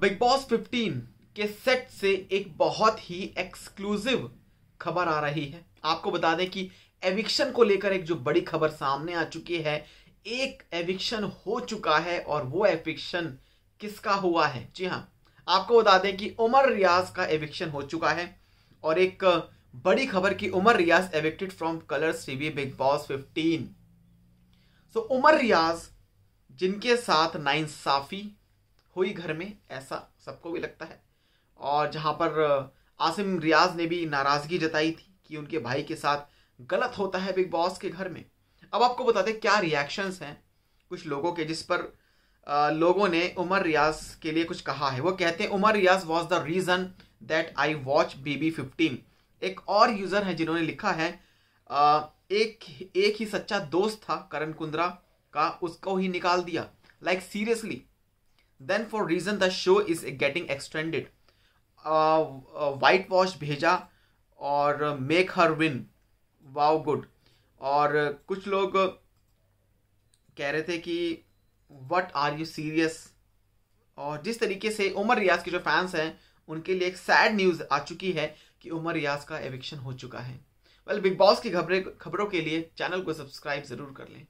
big Boss 15 के set से एक बहुत ही एक्सक्लूसिव खबर आ रही है आपको बता दें कि एविक्शन को लेकर एक जो बड़ी खबर सामने आ चुकी है एक एविक्शन हो चुका है और वो एविक्शन किसका हुआ है जी हाँ आपको बता दें कि उमर रियाज का एविक्शन हो चुका है और एक बड़ी खबर की Umar Riaz evicted from Colors TV Bigg Boss 15 so so, Umar Riaz जिनके साथ नाइंसाफी हुई घर में ऐसा सबको भी लगता है और जहाँ पर आसिम रियाज ने भी नाराज़गी जताई थी कि उनके भाई के साथ गलत होता है बिग बॉस के घर में अब आपको बताते क्या रिएक्शंस हैं कुछ लोगों के जिस पर आ, लोगों ने उमर रियाज के लिए कुछ कहा है वो कहते हैं Umar Riaz was the reason that I watch B B fifteen एक और यूज़र है जिन्होंने लिखा है आ, एक एक ही सच्चा दोस्त था करण कुंद्रा का उसको ही निकाल दिया like like, seriously then for reason the show is getting extended white wash भेजा और make her win wow good और कुछ लोग कह रहे थे कि वट आर यू सीरियस और जिस तरीके से उमर रियाज के जो फैंस हैं उनके लिए एक सैड न्यूज़ आ चुकी है कि उमर रियाज का एविक्शन हो चुका है वेल बिग बॉस की खबरें खबरों के लिए चैनल को सब्सक्राइब ज़रूर कर लें